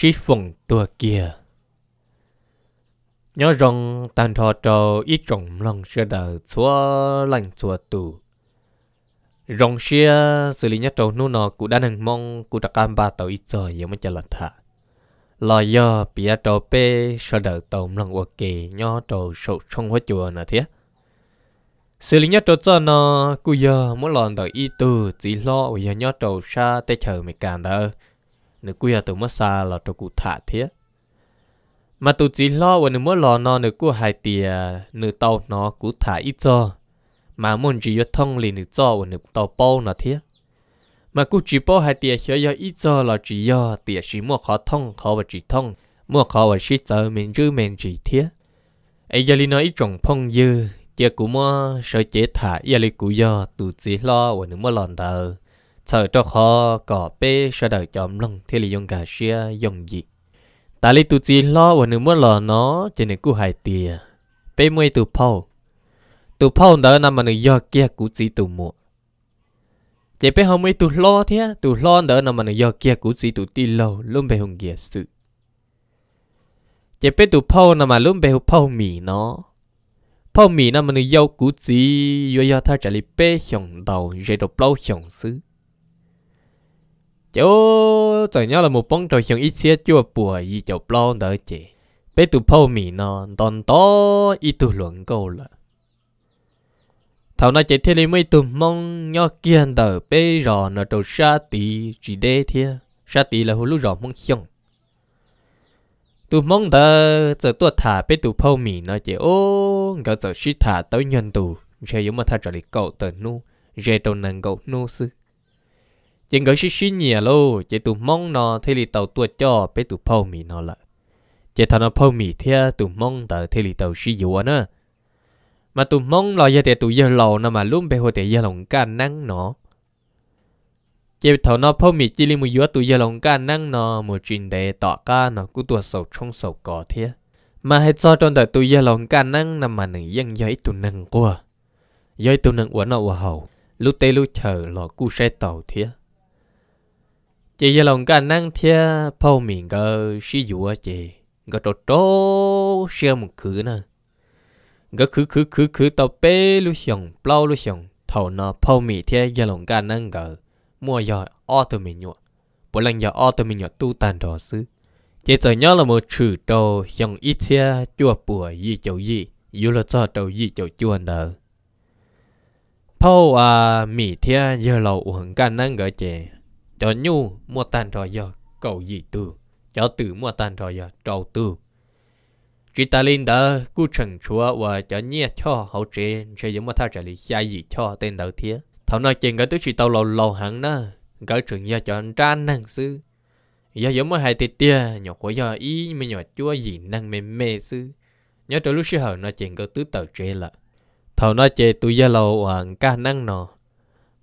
sĩ phụng tua kia. Nhớ rong tàn thọ trò ít rộng lòng sẽ đỡ chúa lành chúa tù. Rong xia xử lý nhất trâu nô nọ cụ đã nâng mong cụ đặc cam ba tàu ít giờ yếu mới cho lật thả. Lò do bịa trâu bê sơ đỡ tàu lòng ua kì nhớ trâu sổ trong hóa chùa nè thiết. xử lý nhất trâu cho nó, cụ giờ muốn lòn tàu ít tù chỉ lo ủi nhớ trâu xa tê chờ mày càng đỡ nếu quia từ mất xa là tụi cụ thả thế mà tụi chỉ lo và nếu mất lo nó nếu cụ hai tìa nếu tàu nó cụ thả ít cho mà muốn chỉ có thông liền nếu cho và nếu tàu bao nó thế mà cụ chỉ bao hai tìa hiểu do ít cho là chỉ do tìa chỉ mua khó thông khó và chỉ thông mua khó và chỉ chờ mình chứ mình chỉ thế ấy giờ nói ít trồng phong dư giờ cụ mua sợ chế thả giờ li cụ do tụi chỉ lo và nếu mất lo tờ thở cho khó có bê sợ đời chọn lòng thế là dùng cả xia dùng gì ta lấy tu chỉ lo và nếu muốn lo nó chỉ nên cứ hại tiền bê mây tu phao tu phao đó nằm mà nếu do kia cú chỉ tu mua chỉ bê không ấy tu lo thế tu lo đó nằm mà nếu do kia cú chỉ tu ti lâu luôn bê hùng kia sự chỉ bê tu phao nằm mà luôn bê hùng phao mì nó phao mì nằm mà nếu do cú chỉ do do thay trả lý bê hùng đầu rồi đọc lâu hùng xứ chỗ chẳng nhớ là một bóng trời chuyện ít xíu chua bùa gì chỗ plon đỡ chị bé tụ phô mì nó đòn to ít tụ luận câu là thảo nói chạy thế lên mấy tụ mong nhớ kia đỡ bé rò nó trâu sa tì chỉ đê thia sa tì là hồ lúc rò mong xong tụ mong đỡ giờ tụ thả bé tụ phô mì nó chị ô ngỡ giờ xí thả tới nhân tụ sẽ giống mà thay trở lại cậu tờ nu rê tàu nàng cậu nu sư ยังก็ชิชิเนี่ยโลเจตุมองนอเทลิเตาตัวจ่อไปตุพ่อมีนอละเจทานพ่อมีเทียตุมองตตอเทลิเตาชิยัวเนะมาตุมองลอยเตตุเยลอนมาลุ่มไปหัวเตยหลงการนั่งเนาะเจ็ท่านพ่อมีจิลิมุยวตุยหลงการนั่งเนาะมูจินเดต่อการเนาะกูตัวสชงสก่อเทียมาให้จอตนแตตุยหลงการนั่งนำมาหนึ่งยังย้อยตุนังกัวย้อยตุนังอวนออาหาวลุเตลุเฉอหลอกูใช้เต่าเทีย chị giờ lòng cả năng thia phô miệng sử dụng dụ chị gỡ trò trô xem một khứ nè gỡ khứ khứ khứ khứ tàu bê lu xiong plau lu xiong thầu nó phô mì thia giờ lòng cả năng gỡ mua giờ ô tô mình nhọ bộ lần giờ ô tô mình nhọ tu tàn đồ sư chị giờ nhớ là một trừ đồ xiong ít thia chua bùa gì chỗ gì dù là cho đầu gì chỗ chua nợ phô à mì thia giờ lầu uống cả năng gỡ chị cho nhu mua tàn rồi giờ cầu gì từ cho từ mua tàn rồi giờ trâu từ chỉ ta lên đó cú trần chúa và cho nhẹ cho hậu chế sẽ giống mà tha trả lý xa gì cho tên đầu thiế thảo nói chuyện cái tứ chỉ tao lâu lâu hẳn đó cái trường gia cho anh ra năng sư giờ giống mà hai tít tia nhỏ của giờ ý mà nhỏ chúa gì năng mê mê sư nhớ trong lúc sư hậu nói chuyện cái tứ tàu chế là thảo nói chuyện tôi gia lâu hoàng ca năng nọ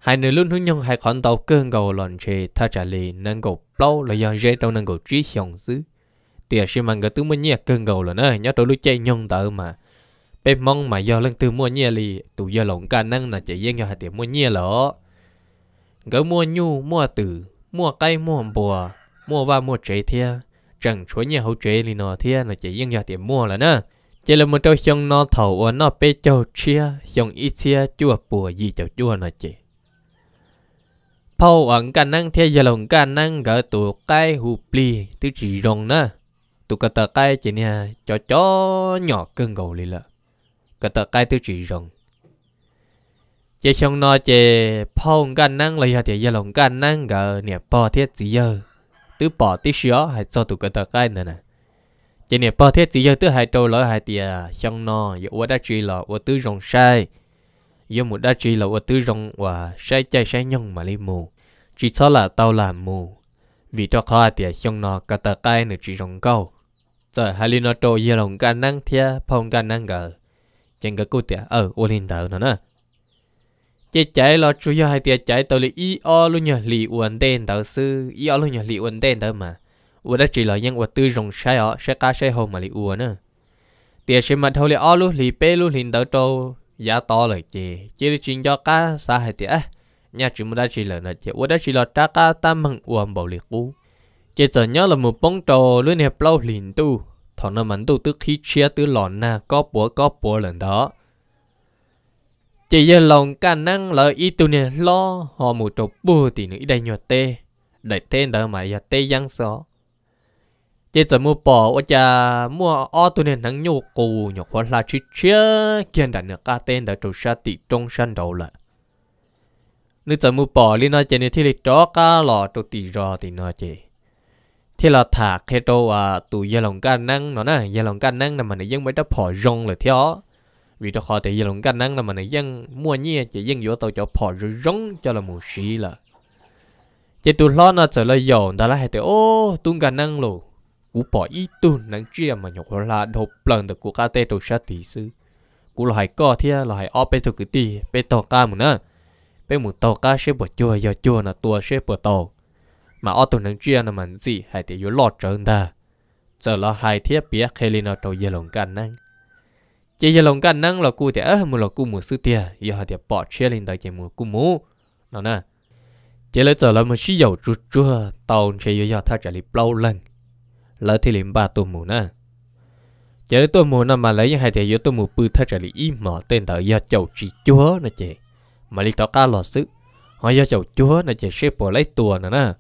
hai nữ luôn hướng nhau hai con tàu cơn cầu lòn chê tha trả lì nâng cầu lâu là do dễ trong nâng cầu trí hiong dữ tiệt xí mang cái tướng mua nhẹ cơn cầu là nơi nhớ tôi lúc chạy nhung tờ mà bé mong mà do lần từ mua nhẹ lì tụ do lỏng cả năng là chạy riêng cho hai tiệm mua nhẹ lỡ gỡ mua nhu mua tử mua cây mua bùa mua va mua chế thia chẳng chúa nhà hậu chế lì nọ thia là chạy riêng cho tiệm mua là nè. chỉ là một trâu xong nó thầu nó bé châu chia xong ít chia chua bùa gì chầu chua là chị phâu ẩn cả năng theo giờ lòng cả năng gỡ tụ cái hụp li tứ chỉ rồng nè tụ cả tờ cái chỉ nè cho cho nhỏ cơn gầu lì lợ cả tờ cái tứ chỉ rồng chế xong nó chế phong cả năng lấy hạt giờ lòng cả năng gỡ nè bỏ thiết gì giờ tứ bỏ tí xíu hãy cho tụ cả tờ cái nữa nè chế nè bỏ thiết gì giờ tứ hai trâu lỡ hai tiền xong nó giờ uất đã chỉ lọ uất tứ rồng sai do một đa chỉ là ở tư rong và sai chạy sai nhông mà lấy mù chỉ cho là tao là mù vì cho khó thì à, xong nó cả tờ cái nữa chỉ rong câu giờ hai linh nó trôi giờ lòng cả năng thia phong cả năng gờ chẳng có cô tiệt ở à, ờ, ô linh tờ nữa nè chạy chạy là chú do hai tiệt à, chạy tao lấy ý o luôn nhờ lì uẩn tên tao sư ý o luôn nhờ lì uẩn tên tao mà ở đã chỉ là nhân ở tư rong sai ở sai ca sai hồn mà lì uẩn nè tiệt xem mặt thâu lấy o luôn lì pe luôn linh tao trâu giá to là chị chỉ là chuyện cho cá xa hay tiệt nhà chúng đã chỉ là nó chị ủa đã chỉ là trả cá ta mừng uổng bảo liệt cũ chỉ giờ nhớ là một bóng trò luôn hiệp lâu liền tu thằng nó mình tu tức khi chia tư lòn na có búa có búa lần đó chỉ giờ lòng cả năng lợi ý tu nè lo họ một trộp bùa thì nữa đây nhọt tê đại tên đỡ mà giờ tê giang xó chế giờ mua bò ở cha mua ô tụi nên nắng nhô cù nhọc hoa la chi chia kiên đặt nước cá tên đã trổ sa tỷ trong sân đầu lại Nước giờ mua bò liên nói chế này thì lịch đó cá lò trổ tỷ rò thì nói chế thì là thả khe đâu à tụi gia lòng cá năng nó nè gia lòng cá năng là mình vẫn mới đáp bỏ rong là theo vì cho họ thì gia lòng cá năng là mình vẫn mua nhia chỉ vẫn vô tàu cho bỏ rồi rong cho là mù xí là chế tụi lo nó trở lại giàu ta là hay thì ô tung cá năng luôn cú bỏ ý tu nắng chia mà nhọc là đột lần được của ca tê tổ sát tỷ sư cú là hải co thia là hải o bê tổ cứ bê tổ ca mà nữa bê một tàu ca sẽ bỏ chua giờ chua là tua sẽ bỏ tàu mà o tổ nắng chia là mình gì hãy tỷ yếu lọt trở ta giờ là hãy thiết bia khê lên tàu giờ lồng cạn năng chỉ giờ lồng cạn năng là cú thì ơ một là cú một sư tia giờ hải thì bỏ chia lên tới chỉ một cú mũ nó nè chỉ lấy giờ là mình sử dầu chút chua tàu sẽ yếu giờ thắt trả lip bao lần lỡ thì liền ba tổ mù nè chả để tổ mù nè mà lấy những hai thì giữa tổ mù bự thay trả lý im mỏ tên đợi do chầu chỉ chúa nè chị mà lý tỏ cá lọt sức họ do chầu chúa nè chị sẽ bỏ lấy tua nè nè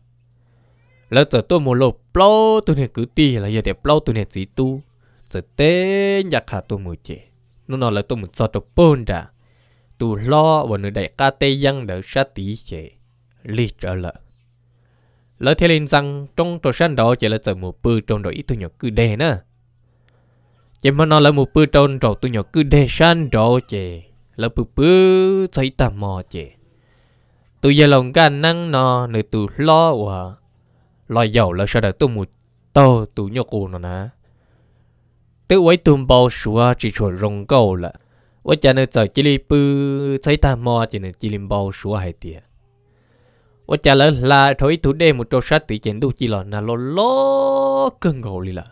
lỡ giờ tổ mù lộ plau này cứ ti là giờ để plau tụi này chỉ tu giờ tên giặc hạ tổ mù chị nó nói là tổ mù cho tổ bôn ra tu lo và nơi đại ca tây giang đỡ sát tí chị lý trở lại lỡ thế lên rằng trong trò sân đó chỉ là tờ một bư trong đó ít tôi nhỏ cứ đè nữa chỉ mà nó là một bư trong rồi tôi nhỏ cứ đè sân đó chỉ là bư bư thấy tà mò chỉ tôi giờ lòng gan năng nó nơi tôi lo và lo giàu là sao đã tôi một tô tôi nhỏ cô nó nè tự ấy tùm bao xua chỉ chuẩn rong cầu là ở cha nơi tờ chỉ li bư thấy tà mò chỉ nơi chỉ li bao xua hay tiệt ô chả lỡ là thôi thủ đêm một trâu sát tỷ chén đủ là nà lo lo cơn gồ là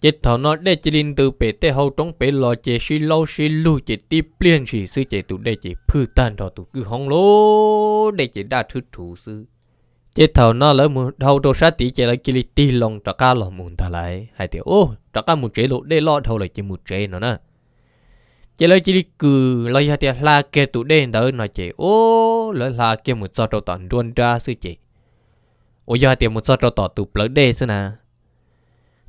chế thọ nó để chỉ linh từ bể tê hậu trong bể lò chế xí lâu xí lu chế ti plien xí sư chế tụ để chế phư tan thọ tụ cứ hong lô để chế đa thứ thủ sư chế thọ nó lỡ mù hậu trâu sát tỷ là chỉ linh ti lòng trọ ca lò mùn thà lại hay thì ô trọ ca mù chế lộ để lo thâu lại chế mù chế nó nè chỉ lấy chỉ cứ lấy hạt tiền là kê tụ đen đó nói chị ô lấy là kê một sao trâu tòn đuôn ra sư chị ô giờ tiền một sao trâu tỏ tụ lỡ đê sư nà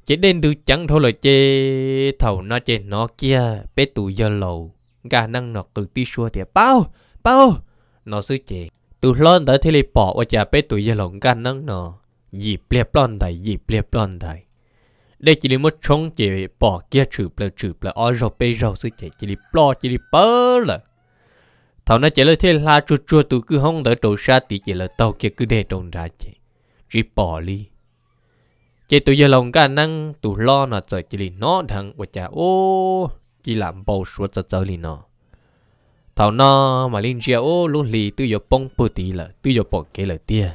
chỉ đen từ chẳng thôi lời chê thầu nó chê nó kia bé tụ giờ lầu gà năng nó cứ ti xua thì bao bao nó sư chị tụ lon tới thì lại bỏ ô chả bé tụ giờ lầu gà năng nó dịp liệp lon đại dịp liệp lon đại để chỉ là một trong chỉ bỏ kia chụp là chụp là ở rồi bây giờ sẽ chỉ chỉ là bỏ chỉ là bơ là thằng nó chỉ là thế là chua chua tụi cứ không đỡ đầu xa thì chỉ là tàu kia cứ để đồng ra chỉ chỉ bỏ đi chỉ tụi giờ lòng cả năng tụi lo nó giờ chỉ là nó thằng của cha ô chỉ làm bầu suốt giờ giờ liền nó thằng nó mà linh chia ô luôn lì tụi giờ bông bự tí là tụi giờ bỏ kia là tia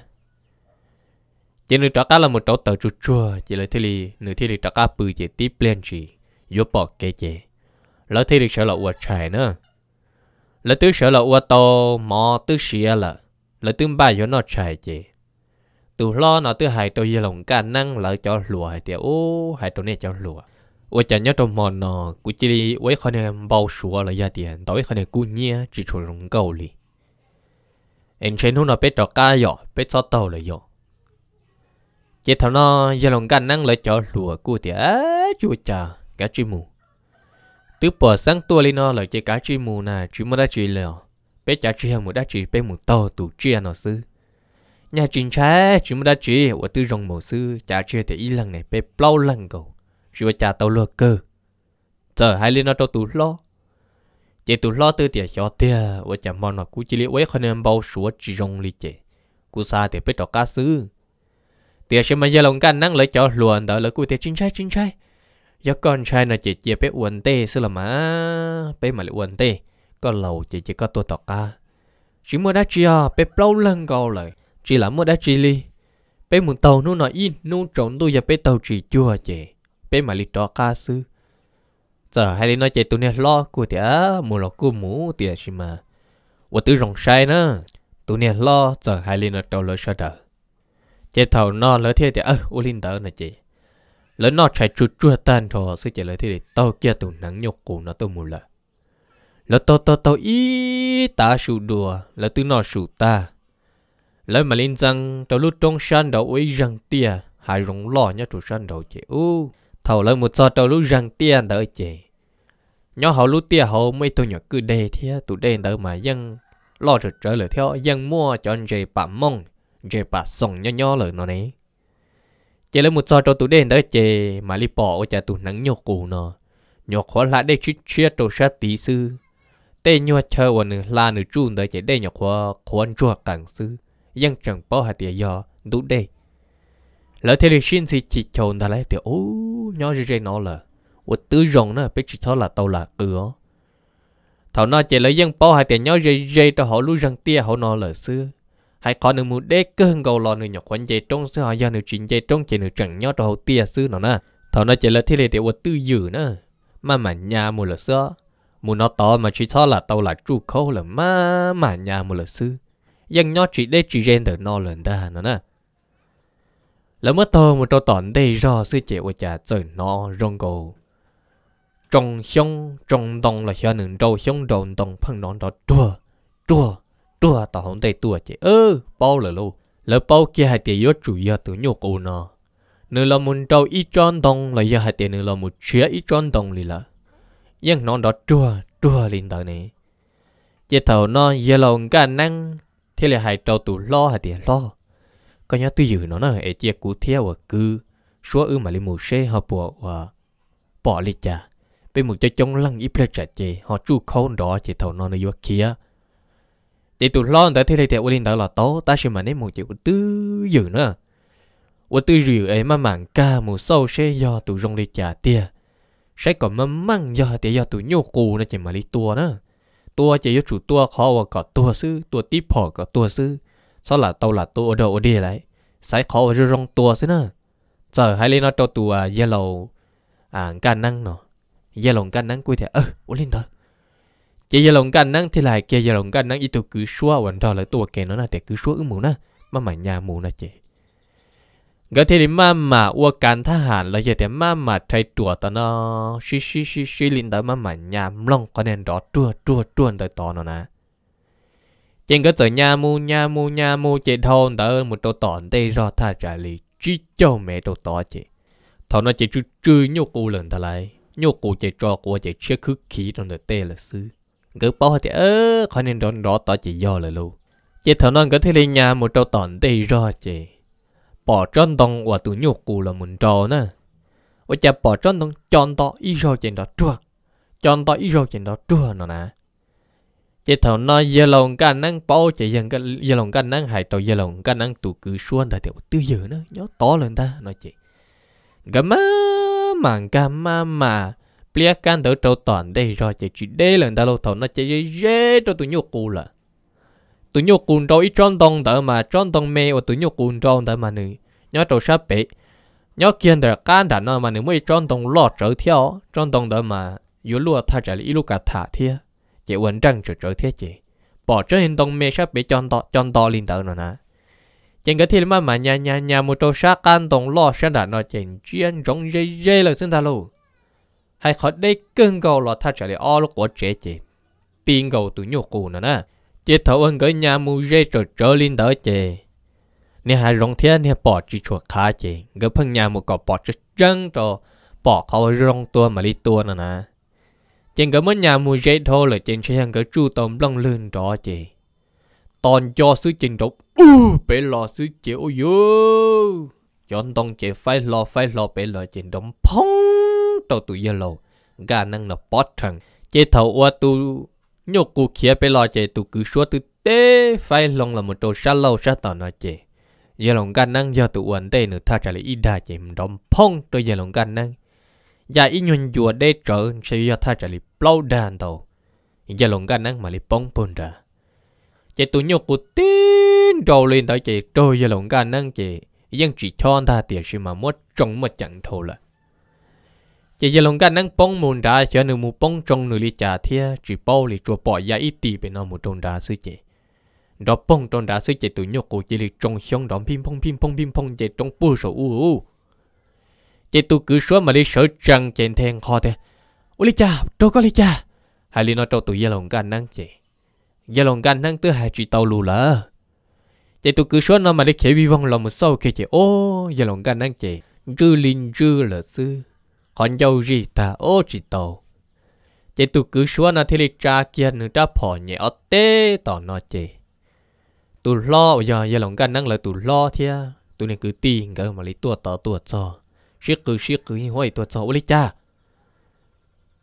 chỉ nữ trả cá là một chỗ tàu chua chua chỉ là thế li nửa thế li trả cá bự chỉ tiếp lên chỉ yếu bỏ kê chỉ lỡ thế li sợ là uất chạy nữa lỡ tứ sợ là uất to mò tứ xìa là lỡ tứ ba yếu nó chạy chỉ từ lo nó tứ hai tôi yêu lòng cá năng lỡ cho lùa hai tiệt ô hai tôi nè cho lùa uất chạy nhớ trong mòn nó cũng chỉ li uế khó nên bao xùa là gia tiền tối khó nên cú nhia chỉ chuẩn rồng cầu li anh trên hôm nào biết trả cá giỏ biết cho tàu là giỏ chỉ thằng nó giờ lòng gan năng lại cho lùa cô thì á chú chà cá chim mù từ bờ sáng tua lên nó lại chơi cá chim mù nè chú mới đã chơi lèo bé chả chơi hàng một đã chơi bé một to tụ chia nó sư nhà chính trái chú mới đã chơi ở từ rồng mổ sư cha chơi thì y lần này bé bao lần cầu chú chả tàu lừa cơ giờ hai lên nó tao tủ lo chỉ tủ lo từ tiệt cho tiệt và chạm mòn nó cú chỉ liệu ấy không nên bao sủa chỉ rồng li chị cú xa thì biết đọc cá sư tiếc sẽ mà giờ lòng can năng lợi cho luồn đỡ lợi cụ tiếc chính trai chính trai giờ con trai nó chỉ chia bé uẩn tê sư là má bé mà lại uẩn tê có lầu chỉ chỉ có tôi tọt ca chỉ mua đá chia à, bé lâu lần câu lời chỉ là mua đá chia ly bé muốn tàu nu nói in nu trốn tôi và bé tàu chỉ chua chị bé mà lì tọt ca sư giờ hai đi nói chị tụi này lo cụ tiếc mua lọ cụ mũ tiếc gì mà và tự rồng sai nữa tụi này lo giờ hai lên ở đầu lối sao chế thầu nó lỡ thế thì ơ u linh tớ nè chị lỡ nó chạy chua chua tan thò sư chị lỡ thế thì tao kia tụ nắng nhục cụ nó tụ mù lợ lỡ tao tao tao ý ta sụ đùa lỡ tứ nó sụ ta lỡ mà linh rằng tao lúc trong sân đầu ấy rằng tia hai rong lo nhá trụ sân đầu chị u thầu lỡ một cho tao lúc rằng tia đỡ chị nhỏ họ lúc tia họ mấy tụ nhỏ cứ đề thế tụ đề đỡ mà dân lo trở trở lỡ theo dân mua cho anh chị bạm mong chế bà sòng nhỏ nhỏ lời nó này chế lấy một trò cho tụi đen đó chế mà li bỏ ở chả tụi nắng nhọc cù nó nhọc khó là đây chít chia tổ sát tí sư tê nhua chờ ở nửa là nửa chun đó chế đây nhọc khó khoan chua càng chẳng bỏ hạt tiền do đủ đây lỡ thế thì xin gì chỉ chồng ta lấy thì ô nhỏ gì gì nó lờ, ô tư rồng nó biết chỉ thó là tàu là cửa thảo nó chỉ lấy dân bỏ hai tiền nhỏ gì gì cho họ lưu răng tia họ nó lờ xưa hay có nửa mù đế cơ hưng ngầu lò nửa nhọc quanh dây trong sư họ do nửa chuyện dây trong chỉ nửa chẳng nhót hậu tia sư nó nè thọ nó chỉ là thế lệ tiểu vật tư dữ nè mà mà nhà mù là sữa mùa nó to mà chỉ cho là tàu là trụ khâu là mà mà nhà mù là sư dân nhót chỉ đế chỉ gen từ nó lần ta nó nè là mất thơ một trâu tòn đây do sư chị của chả trời nó rong cầu trong xong trong đồng là cho nửa trâu xong đồng đồng phân nón đó chua chua tua tao không thấy tua chứ, ơ bao là lô lỡ bao kia hai tiền yếu chủ yếu tự nhục ôn nó nếu là muốn trâu ít tròn đồng là giờ hai tiền nửa là một chia ít tròn đồng thì là nhưng nó đó tua tua lên tờ này giờ thầu nó giờ là cả năng thế là hai trâu tụ lo hai tiền lo có nhớ tôi giữ nó nó ở chiếc cú theo ở cứ số ư mà lên một xe họ bỏ và bỏ đi chả bên một cho chống lăng ít lên trả chê họ chu khâu đó chỉ thầu nó nó vô kia để tụi lo tới thì thì tụi lên đó là tố ta sẽ mà nên một chữ tư dự nữa ủa tư dự ấy mà mảng ca một sâu sẽ do tụi rong đi trả tiền sẽ còn mà măng do thì do tụi nhô cù nó chỉ mà đi tua nữa tua chỉ do chủ tua khó và có tua sư tua tiếp họ có tua sư sau là tàu là tua đầu đi lại sẽ khó và rong tua sư nữa giờ hai lên nó cho tụi à, yellow à can năng nó yellow can năng quay thì ơ ủa lên chỉ giờ lòng canh năng thì lại kia giờ lòng canh năng ít tụ cứ xóa hoàn toàn là tụ kẻ nó là để cứ xóa ứng mù mà mà nhà mù na chị cái thì mà mà ua cán tha là giờ thì mà mà thấy tụ ta nó xí xí xí xí linh mà mà nhà mông có nên đó chua chua chua tới tọ nó nè trên cái tờ nhà mu nhà mu nhà mu chị thôn tới một tổ tòn tê rõ tha trả lý chỉ cho mẹ tổ tỏ chị thọ nó chị chưa chưa nhô cụ lần thà lại nhô cụ chị cho của chị chưa khứ khí trong đời tê là xứ cứ bỏ thì ơ, khỏi nên đón đó tỏ chỉ do lời luôn. chị thằng non cứ thế lên nhà một trâu tòn tây ra chị bỏ tròn tông và tụ nhục cù là muốn trâu nè và cha bỏ tròn tông chọn to ít rồi chị đó chua chọn to ít rồi chị đó chua nó nè chị thằng non giờ lòng cái năng bỏ chị dần cái giờ lòng cái năng hại trâu giờ lòng cái năng tụ cứ xuân thời tiểu tư giờ nữa nhớ to lên ta nói chị gầm mà gầm mà bia can đỡ trâu toàn đây rồi chỉ chỉ đây lần ta lâu thầu nó chỉ dễ cho tụi nhóc cụ là tụi nhóc cụ trâu ít tròn đồng đỡ mà tròn đồng mê và tụi nhóc cụ trâu đỡ mà nữ nhớ trâu sắp bể nhớ kia đỡ can đỡ nó mà nữ mới tròn đồng lọt trở theo tròn đồng đỡ mà yếu lúa thà trả lý lúa cả thả thia chỉ quần trăng trở trở thia chỉ bỏ trở hình đồng mê sắp bể tròn to tròn to liền đỡ nó nè chẳng cái thiên mà mà nhà nhà nhà một trâu sát can đồng lọt sẽ đỡ nó chẳng chuyên rong dây dây là xưng ta luôn hay khó đây cơn gầu lọ thay trở lại o lúc của trẻ chị tin gầu tụi nhục cụ nữa nè chị thấu ơn gửi nhà mù dê trở trở lên đỡ chị nè hai rong thiên nè bỏ chị chuột khá chị gửi phân nhà mù cọ bỏ chị chân trò bỏ khâu rong tua mà đi tua nữa nè chị gửi mất nhà mù dê thô là chị sẽ hàng gửi chu tôm lông lươn đó chị toàn cho sứ chân độc u bể lò sứ chịu yêu cho anh tông chị phải lò phải lò bể lò trình đóng phong trâu tụ yơ lầu gà năng nó bó trần chế thầu qua tu nhô cụ khía bê lo chế tu cứ xua tu tê phải lòng là một trâu xa lâu xa tỏ nó chế giờ lòng gà năng do tụ uẩn tê nữa tha trả lại ít đà chế mình đóng phong tôi giờ lòng gà năng giờ dạ ít nhuận chùa đê trở sẽ do tha trả lại lâu đàn đầu giờ lòng gà năng mà lại bóng bồn ra chế tu nhô cụ tin đầu lên tới chế trôi giờ lòng gà năng chế dân chỉ cho ta tiền sự mà mốt trong một chẳng thầu lại giờ giờ lòng gan năng bông mồn đá cho nửa mù bông trong nửa ly trà thia chỉ bao lì chùa bỏ giá ít tỷ bên nó mù trong đá sư chế đó bông trong đá sư chế tụi nhóc cổ chỉ lì trong xong đón pin pong pin pong pin pong chế trong bu sổ u u chế tụ cứ số mà lì sợ trăng trên thèn kho thế ô lì cha đâu có lì cha hai lì nó cho tụi giờ lòng gan năng chế giờ lòng gan năng tứ hai chỉ tàu lù lỡ chế tụ cứ số nó mà lì chế vi vong lòng một sâu khi chế ô giờ lòng gan năng chế dư linh dư là sư hòn dâu gì ta ô chỉ tàu chế tu cứ xua nó thì lịch cha kia nữa đã phò nhẹ ở tê tỏ nó chế, tu lo giờ giờ lòng gan năng là tụ lo thia tu này cứ tiền cơ mà lấy tua tỏ tua cho siết cứ siết cứ như hoài tua cho ô cha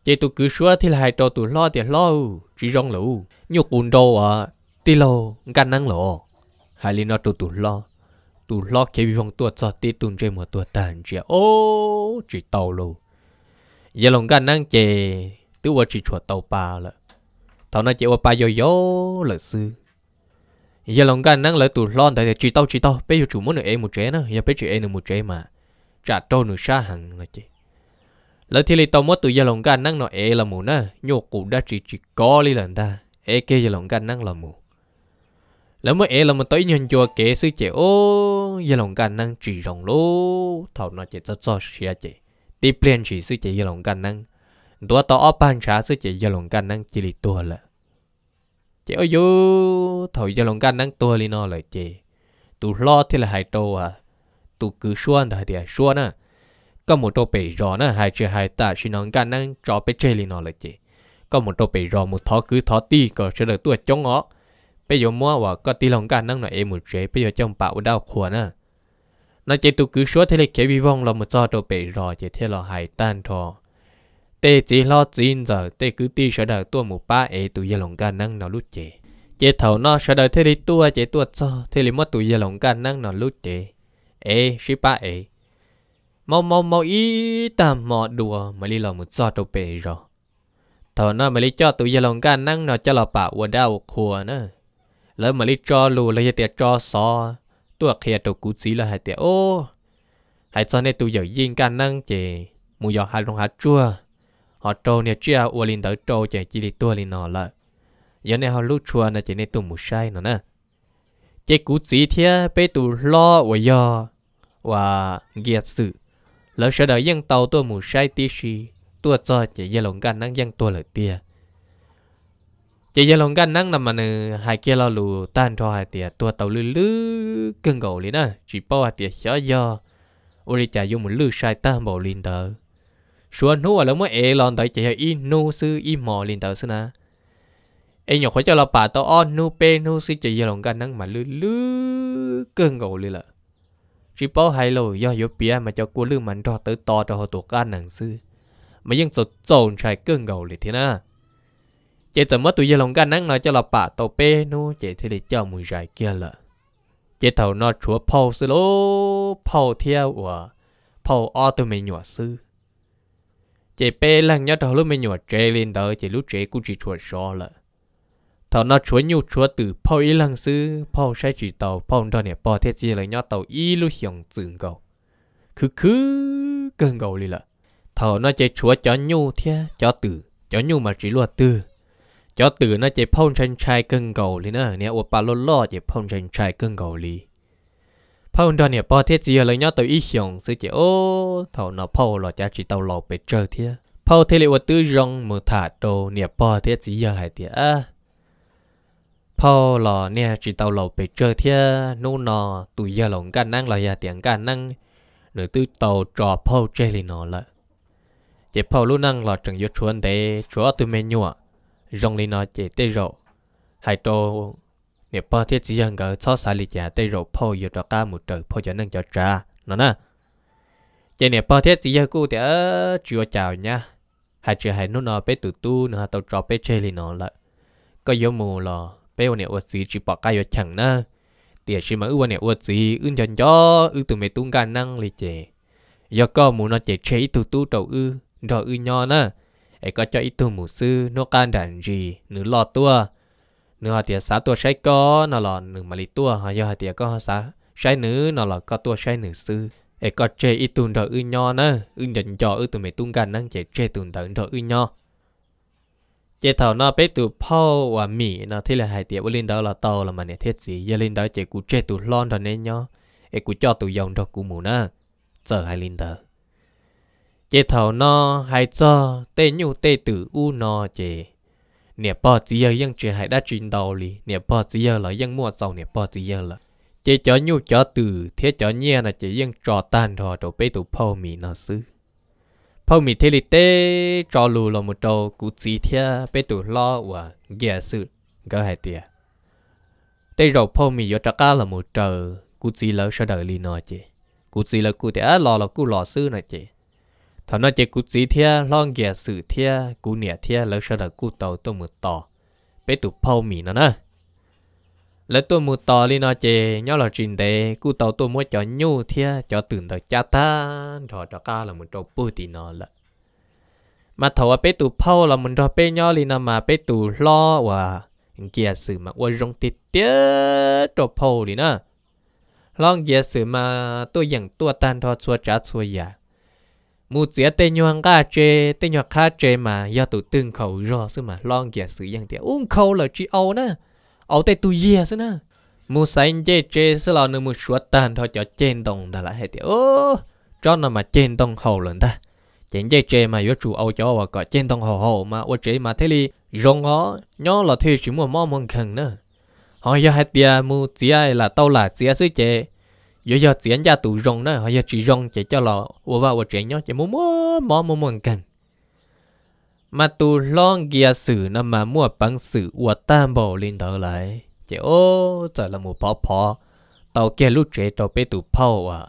chế tu cứ xua thì lại cho tu lo thì lo chỉ rong lũ nhiều cuốn đồ à tì lô gan năng lộ hai lý nó tu tụ lo tụ lo cái phong tua cho tì tu chơi một tua tàn chỉ ô chỉ tàu luôn giờ lòng gan năng chè tứ qua chỉ chuột tàu bà là thảo năng chè qua bà yoyo yo là sư giờ lòng gan năng lại tụi lon tại chỉ tao chỉ tao bây giờ chủ muốn được em một chế nữa giờ bây giờ em được một chế mà trả trâu nửa xa hẳn là chị lỡ thì tàu mất tụi giờ lòng gan năng nó em là mù nữa, nhô cụ đã chỉ chỉ có đi lần ta em kia giờ lòng gan năng là mù lỡ mà em là mà tới nhân chùa kể sư chị ô giờ lòng gan năng chỉ rồng lô thảo nó chị rất cho xia chị đi plien chỉ sự chỉ lòng gan năng tua to ở bàn trả sự chỉ lòng gan năng chỉ lì tua lợ chỉ ở chỗ thổi lòng gan năng tua lì nó lợ chỉ tu lo thì là hai tô à tu cứ xuân thì là xuân à có một tô bể rõ nữa hai chữ hai ta chỉ lòng gan năng cho bể chơi lì nó lợ chỉ có một tô bể rõ một thó cứ thó ti cờ sẽ được tua chống ngõ bây giờ mua và có tí lòng gan năng là em một chế bây giờ trong bảo đau khuôn à นาเจตุกือชัวเทเลเควิวงลมจอดโตเปรอเจเทลอายตันทอเตจีลอจีนจ่เตกือตีชดาตัวหมูป้าเอตุยหลงการนั่งนอนลุเจ เจเถานอชดาเทเลตัวเจตัวจอเทลิมตุยหลงการนั่งนอนลุเจเอชิป้าเอมอมอมอีตามมอดัวมาลีลมจอดโตเปรอเตอนนั้นมาลีจอดตุยหลงการนั่งนอนจะหลัปะวัวดาวขัวเนอะแล้วมาลีจอลูเลยจะเตียจอซอตัวเขียตัวกูจีละหายเตียโอ้หายจอนในตัวอยากยิงกันนั่งเจมูยอหาลงหาจัว họ trâu nè chia ua linh tới trâu chỉ li tua li nọ lợ giờ này họ lúc chua nè chỉ nên tụ mù sai nữa nè chế cú chỉ thia bê tụ lo và do và ghét sự lỡ sợ đợi dân tàu tua mù sai tí xì tua cho chạy giờ gan năng dân tua lợi tia จะยลงกันนั่งนำมันหายเกลาลูต้านทอหายเตียตัวเต่าลื้อๆกึ่งเก่าเลยนะจีป้ายเตียเสียยออุริจายุ่มุลื้อชายต้าบ่ลินเตอร์ชวนหัวแล้วเมื่อเอลอนไตอรใจะอีนูซื้ออีหมอลินเตอร์ซะนะเอ็งอยากขอจะเราป่าต่ออ้อนนูเปนูซื้อจะยลงกันนั่งมันลื้อกึ่งเก่าเลยล่ะจีป้าหายโลย่อยเปียมาจะกลัวลื้อมันทอเตอร์ต่อต่อตัวก้านหนังซื้อมายังสดโจนชายกึ่งเก่าเลยทีน่ะ chế tớ mất tụi giờ lòng gan nắng nói cho là bà tàu bê nu chế thì để cho mùi dài kia lợ chế tàu nó chúa phâu sư lô phâu theo của phâu o tụi mình nhỏ sư chế bê lần nhớ đầu lúc mình nhỏ chế lên đó chế lúc chế cũng chỉ chúa so lợ thầu nó chúa nhu chúa từ phâu ý lần sư phâu sai chỉ tàu phâu đó nè bỏ thế gì là nhớ tàu ý lúc hiồng dừng cầu cứ cứ cơn cầu đi lợ thầu nó chạy chúa cho nhu thia cho từ cho nhu mà chỉ luật từ จ้าตื่นนะเจ็บพ่นชันชายกึ่งเก่าเลีนะเนี่ยอวปาลดลอดเจ็บพ่นชันชายกึ่งเก่าลีพ่นตอนเนี่ยพอเทศจีอะไรเนาะตัวอีหยงซื้อเจ้าโอ้ถ่าน่ะพ่อหล่อจ้าจีเต่าหล่อไปเจอเทียพ่อเทเลวตื้อยองมือถาโตเนี่ยพอเทศจีอะไรยดเถอะพ่อหล่อเนี่ยจีเต่าหล่อไปเจอเทียนู่นนอตุยยาหลงกันนั่งลอยยาเตียงกันนั่งหนูตื้อเต่าจ่อพ่อเจลีนอนละเจ็บพ่อรู้นั่งหล่อจังยศชวนเดชัวตัวเมนยัว rong lên nó chế tê rộ hai tô nè bao thiết chỉ rằng cái xóa xài lì chả tê rộ phô giờ cho cá một trời phô cho nâng cho trà nó nè chế nè bao thiết chỉ rằng cô thì ở chùa chào nha hai chùa hai nó nó bé tụ tu nó tàu trọ bé chơi lên nó lại có gió mù lò bé ôn nè ôn xí chỉ bỏ cái chẳng nè tiếc chỉ mà ôn nè ôn xí ưng chân gió ưng tụ mẹ tung gà năng lì chế giờ có mù nó chế chế tụ tu trầu ư rồi ư nho nè ấy có cho ít tu mù sư nô can đàn gì nửa lò tua nửa họ tiệt xá tua sai có nó lò nửa mà lì tua họ do họ tiệt có họ xá sai nữ nó lò có tua sai nữ sư ấy có chơi ít tu đỡ ư nho nữa ư nhận cho ư tụi mày tung gan năng chạy chơi tu đỡ đỡ ư nho chế thảo nó bé tụ phao và mì nó thế là hai với linh đó là to là mà nè thiết gì giờ linh đó chế cú chơi tụ lon đó nên nhó ấy cú cho tụ dòng đó cú mù na giờ hai linh đó chế thầu nó hay cho tê nhu tê tử u nó chế nè bò chỉ giờ dân chuyện hay đã chuyện đầu lì nè bò chỉ giờ là dân mua sau nè bò chỉ giờ là chế chó nhu chó từ thế cho nhẹ là chế dân cho tan thò đồ bê tụ phô mì nó xứ phô mì thế lì tê cho lù là một trò cụ chỉ thế bê tụ lo và ghé sự gỡ hai tia tê rồi phô mì yo trắc là một trò cụ chỉ lỡ sẽ đợi lì nó chế cụ chỉ là cụ thế lo là cụ lo sư nó chế thằng nó chỉ cú chỉ thia lo nghe sự thia cú nhẹ thia lỡ sợ là cú tàu tôi một tò bé tụ phao mì nó nè lỡ tôi một tò đi nó chỉ nhớ là chuyện đấy cú tàu tôi mới cho nhu thia cho tưởng được cha ta rồi cho ca là một trâu bự thì nó là mà thầu bé tụ phao là mình cho bé nhớ đi nó mà bé tụ lo và kia sự mà quay rong tít tiếc trâu phao đi nè lo kia sự mà tôi dặn tôi tan thọ xua trả xua giả mu chia tên nhuang ga chê tên nhuang kha chê mà do tụ tương khẩu rò sư mà long kia sử dân tiệt uống khẩu là chỉ âu nè âu tê tu yê sư nè mu sánh chê chê sư lò nương mu suốt tàn thôi cho trên đồng ta lại hết tiệt ô cho nó mà trên đồng hầu lần ta chén chê chê mà yếu chủ âu cho và có trên đồng hầu hầu mà ô chế mà thế li rong ngó nhó là thuê chỉ mua mò mong khẩn nè họ do hết tiệt mu chia là tao là chia sư chê giờ giờ tiền gia tụ rong đó họ giờ chỉ rong chỉ cho lò ủa vào chuyện nhau, chỉ mua mua mua mua mua cần mà tụ long kia sử nó mà mua bằng sử ủa tam bò lên thở lại chỉ ô trở là một bỏ bỏ tàu kia lúc trẻ tàu bé tụ phao à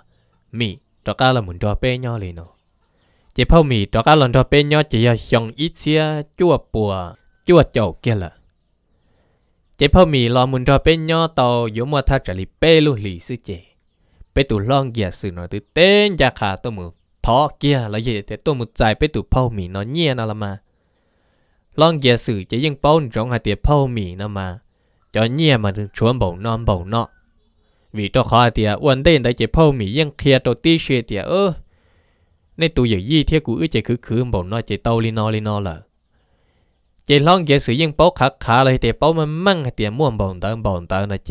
mì tàu cá là muốn cho bé nhau liền nó chỉ phao mì tàu cá lần cho bé nhau chỉ giờ xong ít xia chua bùa chua chậu kia là chỉ phao mì lo muốn cho bé nhau tàu yếu mà thắt trả lì bé luôn lì sư chị ไปตุล่องเกียสื่อนอต่นเต้นยาขาตัวมือพอเกียแล้วเยแต่ตัวมือใจไปตุเผาหมีนอนเงียนละมาล่องเกียสื่อจะยังเป้าจ้องหาเตียเผาหมีนอมาจอเงียมาถึงชวนบ่นอนบ่นเนาะวีตัวขาเตียวันเต้นได้เจ็บเผาหมียังเคลียตัวตีเชียเตียเออในตัวใหญ่ยี่เทียกูอือใจคือคืนบ่นอนใจเต้าลีนอลีนอเลยจล่องเกียสือยังเป้าขาขาเลยแต่เป้ามันมั่งเตียม่วนบ่นเติบ่นเติมนะเจ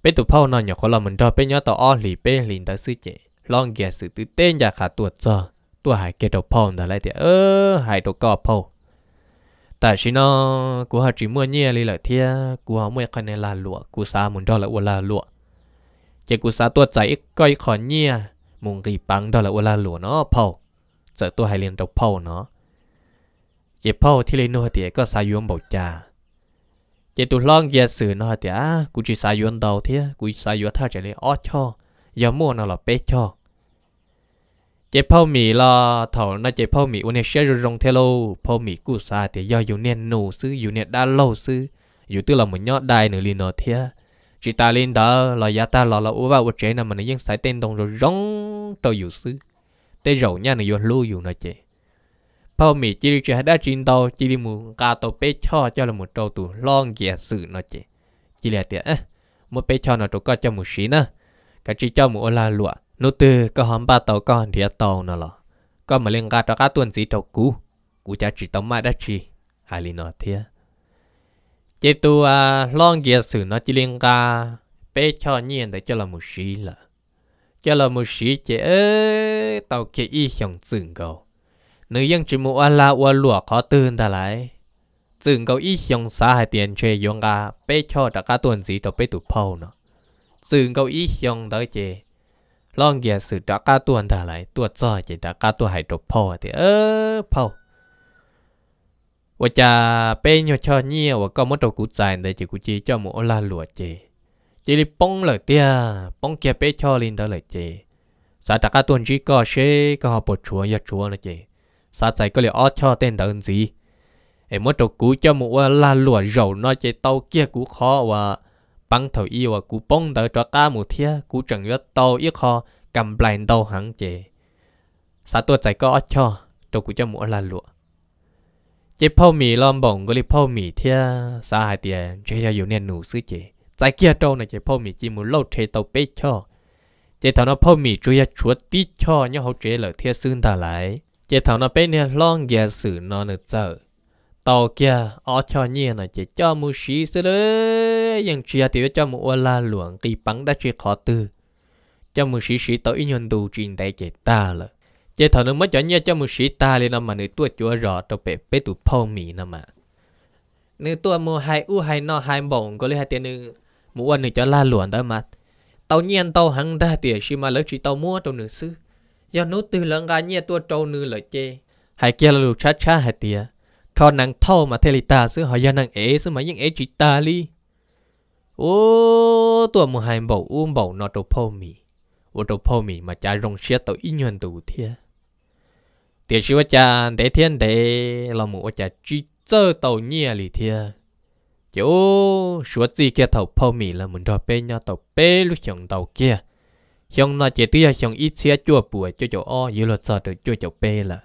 เป็นตัวพ่อนอนอย่างคนเราเหมือนจอเป็นยอดต่ออ้อหลีเป้หลินตาซื้อเจลองเกียสื่อตื่นเต้นอยากขาตัวจอตัวหายเกตพ่อแต่ไรเดียเออหายตัวก็พ่อแต่ชินกูหาจีมัวเนี่ยเลยเหละเทียกูหาเมื่อคันในลาหลวกูสาหมุนดอละอวลาหลวเจกูสาตัวใจก้อยขอนเนี่ยมุงรีปังดอละอวลาหลวเนาะพ่อเจอตัวหายเรียนตัวพ่อเนาะเจ็บพ่อที่เลยโนเตียก็สายุมบอกจา giờ tụi long giờ sử nó thì à cũng chỉ xài yuan đầu thế cũng xài yuan thao chạy lấy ó cho giờ mua nó là bé cho chế phao mì là thầu nó chế phao mì u unes sẽ rong theo lâu phao mì cũ sa thì do dùng nền nổ sư dùng nền đã lâu sư dù tức là một nhót đai nữa liền nó thế chỉ ta lên đó là giá ta là là vào u chế nằm mà nó vẫn xài tên đồng rồi rong tàu dù sư tên rầu nha này vô lưu dù nó chế bao mì chỉ được đầu chỉ được một cá tàu cho cho là một đầu tủ long ghé sự nó chỉ chỉ là tiệt một bé cho nó trụ có cho một xí nữa cái chỉ cho một là lụa nô tư có ba tàu con thì tàu nó lọ có mà lên cá cho cá tuần gì tàu cũ cũ cha chỉ tàu mai đã chỉ hai lý nó thế tu à long ghé sự nó chỉ lên cá cho nhiên để cho là một xí là cho là một xí chỉ tàu kia y xong sừng cầu นึยังจมูกอลาอัลลัวขอตื่นทลายจึงเกาอี้ยงสาหเตียนเชยยงกาเป้ชอดกาตัวนสีตไปตุพเนาะจึงเกาอี้ยงเจลองเกียสุดตะกาตัวนทลายตัวจอเจตะกาตัวหายตพอเถอเออเผาว่าจะเป็นยอชอเนี่ยว่าก็มัดตกุจายแต่จะกูจีเจ้าหมูลาหลวเจจีริป้องเลยเตี้ยป้องแกเป้ชอลินเดเลยเจ สาตะกาตัวจีก็เชก็หอบปวดชัวยัดชัวนะเจ sa chạy có lẽ ó cho tên tận gì em mất trục cú cho một là lụa rầu nói chạy tàu kia cú khó và băng thầu yêu và cú bông đỡ cho ca một thia cú chẳng nhớ tàu yêu khó cầm bành tàu hẳn chế sa tôi chạy có ó cho trục cú cho một là lụa chế phô mì lom bổng gọi là phô mì thia sa hai tiền chế cho nhiều nên nụ sứ chế tại kia trâu này chế phô mì chỉ muốn lâu chế tàu bê cho chế thằng nó phô mì chơi cho chuột tít cho nhớ hậu chế lỡ thia xương ta lại chị thảo nó bé nè long giả sử nó nữa giờ tàu kia ở cho nhiên là chị cho mu xí xí đấy nhưng chị thì cho mu la luồng kỳ bắn đã chị khó tư cho mu xí xí tàu ý nhân đủ trình đại chị ta là chị thảo nó mới cho nhiên cho mu xí ta lên nó mà nữ tuổi chúa rõ tàu bé bé tụ phô mì nó mà nữ tuổi mu hai u hai no hai bổng có lẽ hai tiền nữ mu anh nữ cho la luồng đó mà tàu nhiên tàu hăng ta tiền xí mà lỡ chị tàu mua tàu nữ xứ do nú từ lần gà nhẹ tua trâu nư lời chê hãy kia là lục chá chá hai tía cho năng thâu mà thê lì ta xứ hỏi do năng ế xứ mà những ế chỉ ta li ô tua một hai bầu um bầu nọ trâu phô mì ô trâu phô mì mà cha rong xia tàu ít nhuận tù thiê. tiệt sĩ cha để thiên để là một cha chỉ chơi tàu nhẹ lì thiê. Chú, số gì kia tàu phô mì là mình đòi bê nhau tàu bê lúc chồng tàu kia xong nó chỉ tiếc xong ít xe chua bùa cho chỗ o như là sợ được cho chỗ bê là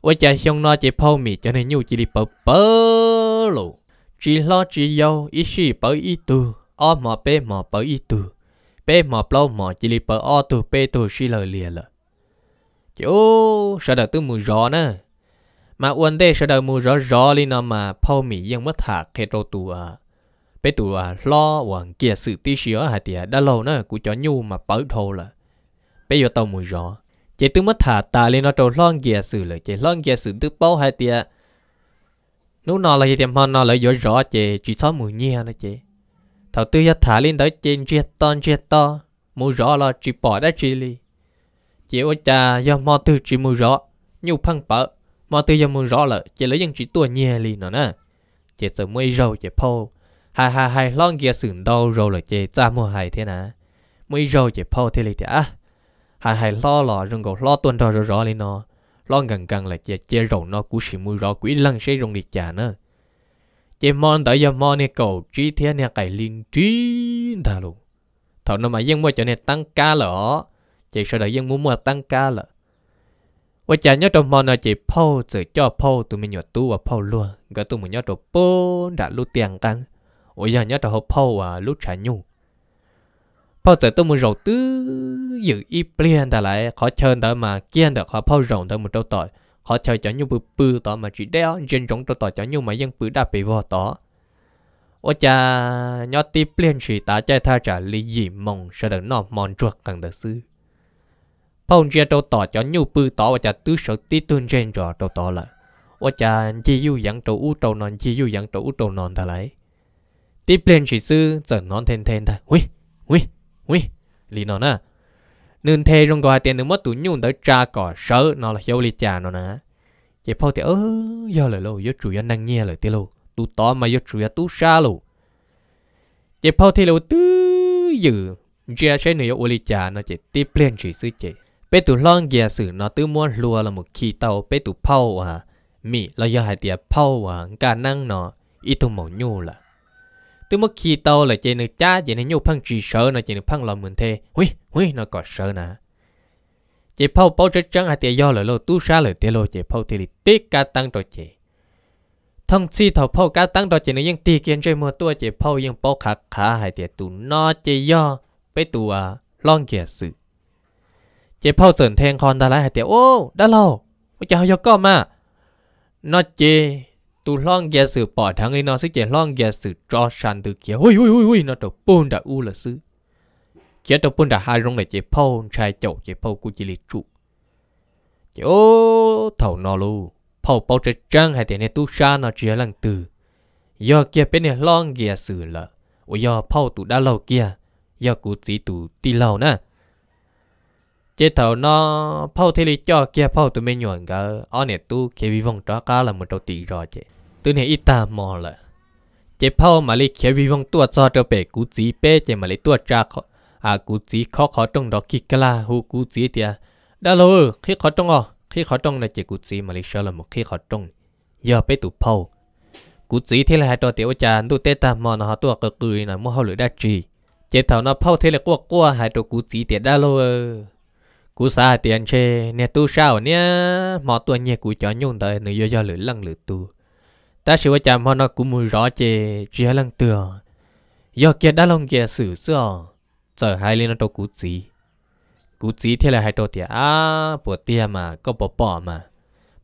ôi cha xong nó chỉ phao mì cho nên nhu chỉ đi bơ bờ lộ chỉ lo chỉ yêu ít xì bờ ít tu o mò bê mò bờ ít tu bê mò lâu mò chỉ đi bờ o tu bê tu xì lời liền là chú sợ đợi tôi mù rõ nè mà uốn đây sợ đợi mù rõ rõ lên nó mà phao mì ยัง mất thả khe đầu tu à bé tụ à lo hoàng kia sự tí xíu hả tìa đã lâu nữa cũng cho nhu mà bảo thô là bé vô tao mùi rõ chế tư mất thả ta lên nó trâu loan kia sự là chế loan kia sự tư bao hả tìa nú nó là gì thì hòn nó là vô rõ chế chỉ sáu mùi nhia nữa chế thầu tư ya thả lên tới trên chia to chia to mùi rõ là chỉ bỏ đã chỉ li chế ôi cha do mò tư chỉ mùi rõ nhu phăng bở mò tư do mùi rõ là chế lấy dân chỉ tua nhia li nó nè chế sợ mây râu chế phô hai hai hai lon kia sừng đau rồi là chê cha mua hai thế nè, mấy rồi chê phao thế này thì à hai hai lo lò rừng gầu lo tuần rồi rồi lên nó lo gần gần là chê chê rồng nó cú xì mua rồi quỷ lăng xây rồng đi chả nữa chê mon tới giờ mon nè cầu trí thế nè cày liên trí thà luôn thầu nó mà dân mua cho nên tăng ca lỡ chị sợ đợi dân muốn mua tăng ca lỡ và chả nhớ trong mon là chị phô chỉ cho phô tụi mình nhỏ tu và phô luôn cái tụi mình nhớ trong bố đã lu tiền căng ủa giờ nhớ tao hộp phâu à lúc trả nhu phâu tới tôi muốn rầu tứ dự y plien ta lại khó chơi đó mà kiên được khó phâu rồng đó một trâu tỏi khó chơi cho nhu bự bự tỏ mà chỉ đeo dân rồng trâu tỏi cho nhu mà dân bự đã bị vò tỏ ủa cha nhớ tí plien chỉ ta chơi tha trả lý gì mong sợ đừng nọ mòn chuột cần được sư phong chia trâu tỏ cho nhu bự tỏ và cha tứ sở tí tuân trên trò trâu tỏ là, ủa cha chỉ yêu dạng trâu u trâu non chỉ yêu dạng trâu u trâu non ta lại tiếp lên chỉ sư giờ non thèn thèn thôi ui ui ui lì nó nè nên thề trong gọi tiền được mất tủ nhung tới cha cỏ sớ nó là hiếu lý cha nó nè chỉ phao thì ơ do lời lâu do chủ nhân năng nghe lời tiêu lâu tu to mà do chủ nhân tu xa lâu chỉ phao thì lâu tứ dự gia sẽ nửa uli cha nó chỉ tiếp lên chỉ sư chỉ bé tủ lon gia sử nó tứ muốn lùa là một khi tàu bé tủ phao à mì là do hai tiền phao à cả năng nó ít tu màu nhu là tôi mất khi tao là chơi nước cha chơi nước nhau phăng chỉ sợ nó chơi nước phăng lòng mình thế hui hui nó có sợ nè chơi phao bao chết trắng hai tia do lời lô tu sa lời tia lô chơi phao thì tiếc ca tăng rồi chơi thông si thầu phao ca tăng rồi chơi nó ยัง tì kiến chơi mua tua phao chơi phao ยัง bao khá khá hai tia tu nó chơi do bé tụ à lon kia sự chế phao sơn thèn con ta lại hai tia ô đã lâu bây giờ họ có mà nó chơi ตูล่องแกสือปอดทางไอ้นอซิเจล่องแกสือจอชันตือเกียเฮ้ยเฮ้ยเฮ้ยนอตปุ่นดาอูละซื้อเกียตปุ่นดาฮารงเลยเจพ่อชายเจ้าเจพ่อกูจิลิจุเจ้าเท่านอลูพ่อป่าจะจ้างให้แต่ในตู้ชานอเจียลังตือยอเกียเป็นเนี่ยล่องแกสือละวอายอพ่อตูด่าเล่าเกียยอกูสีตูตีเล่านะ chế thầu nó phao thế li cho kia phao tụi mình nhuận cả ở này tu kia vi vong trá cá là một đầu tỷ rồi chứ tụi này ít ta mò là chế phao mà li kia vi vong tua cho cho bể cú chỉ bể chế mà li tua cha khó à cú chỉ khó khó trong đó kia cái là hu cú chỉ thì à. đã lâu khi khó trong à khi khó trong là chế cú chỉ mà li sợ là một khi khó trong giờ bể tụ phao cú chỉ thế là hai trò tiểu cha tụi tê ta mò nó họ tua cực cười là mua họ lưỡi đa trì chế thầu nó phao thế là cua cua hai trò cú chỉ thì đã lâu cú xa tiền chê nè tu sao nè mò tua nhẹ cú chó nhung đời nữ do do lử lăng lử tu ta sẽ chạm hoa nó cũng mùi rõ chê chỉ lăng tường do kia đã long kia xử xưa giờ hai lên nó đâu cú gì cú gì thế là hai tô tiền à bỏ tiền mà có bỏ bỏ mà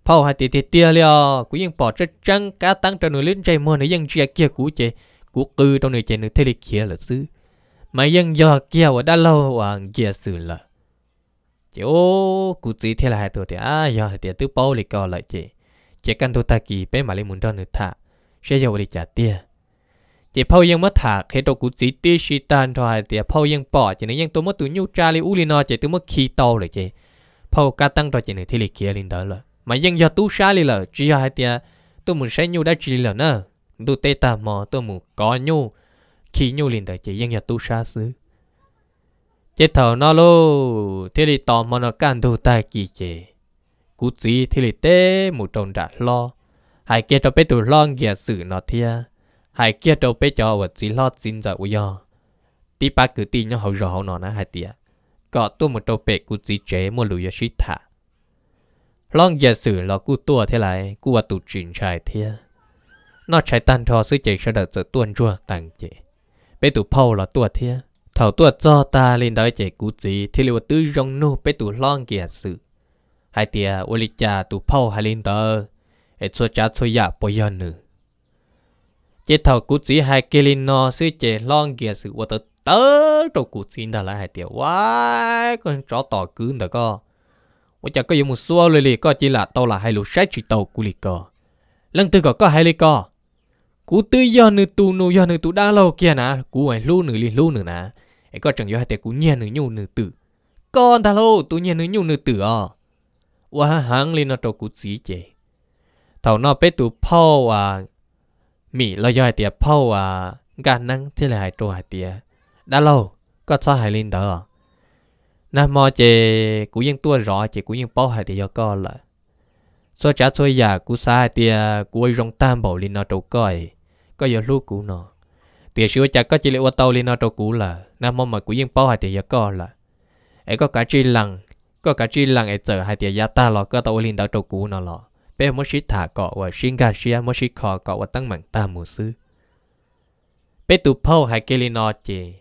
phao hai tiền thì tiền liao bỏ chất trăng cá tăng cho nửa lên chạy mua nửa dân chia kia cú chê cú cư trong nửa chạy nửa thế lịch kia là xứ mà dân do kia và đã lâu hoàng kia xử là chị ô cụ chỉ thế là hai đồ thì à giờ thì tứ bao lì cò lại chị chị căn tôi ta kỳ bé mà lấy muốn đơn được thả sẽ giờ đi trả tiền chị phao yên mất thả khi đồ cụ chỉ tê sĩ tan thôi thì phao yên bỏ chị nên yên tôi mất tụi nhu cha lấy u li nó chị tôi mất khi to lại chị phao cá tăng rồi chị này thì lì kia lên đó rồi mà yên giờ tu xa li rồi chỉ giờ hai tiền tôi muốn sẽ nhu đã chỉ là nữa tôi tê ta mò tôi muốn có nhu khi nhu lên đó chị yên giờ tu xa xứ เจเถานอโลเทลิตอมอนกันดูตากีเจกูจีเทลิเต้มุดตรงดัดลอหายเกียรตไปตัวล่องเกียสื่อนอเทียหายเกียรตไปจอวัดสีลอดสินจากอุยอตีปากือตีนยเขารอเขานอนะหายเตียก็ตัวมุดตเป็กกูจีเจมัวลุยชิตาล่องเกียสื่อเรากูตัวเท่าไร กูว่าตุจินชายเทีย นอใช้ตันทอซื้อเจชดัดเจอตัวนจั่วตังเจ ไปตัวเผาเราตัวเทีย thảo tuột cho ta lên đó chạy cú gì thì liệu tư rong nô bé tụ long kìa sự hai tia ô lịch cha tụ phao hai lên đó ấy cho cha cho ya bồi giờ nữa chế thảo cú gì hai kia lên nó sư chạy long kìa sự ô tớ tớ đồ cú gì đó là hai tia quá con chó tỏ cứ đó co ô cha có dùng một số lời lì co chỉ là tàu là hai lũ sách chỉ tàu cú lì co lần tư có có hai lì co cú tư do nữ tu nu do nữ tu đa lâu kia nà cú ấy lu nữ lì lu nữ nà ấy có chẳng cho hai cũng nhẹ nữ nhu nữ tử con thà lô tụ nhẹ nữ nhu nữ tử à wa hàng lên nó trâu cú xí chê thầu nó bé tụ phao à mì lo cho hai tế à gà năng thế là hai trâu hai tế đã lâu có sao hai lên đó à? nam mô chê cú yên tua rõ chê cú yên bao hai tiệt cho con lại so trả soi già cú sai tiệt, tế cú rong tam bảo lên nó trâu coi có giờ lúc cú nó 别说 chắc có chỉ là ô tô lên nó trâu cũ là nam mong mà cũng yên bao hai tiền giờ co là ấy có cả chi lăng, có cả chi lăng ấy chờ hai tiền giá ta lo có tàu lên đảo trâu cũ nó lo, bé mới xí thả cọ và xin gà xia mới xí khó cọ và tăng mạng ta mù sư bé tụ phao hai kia lên nó chì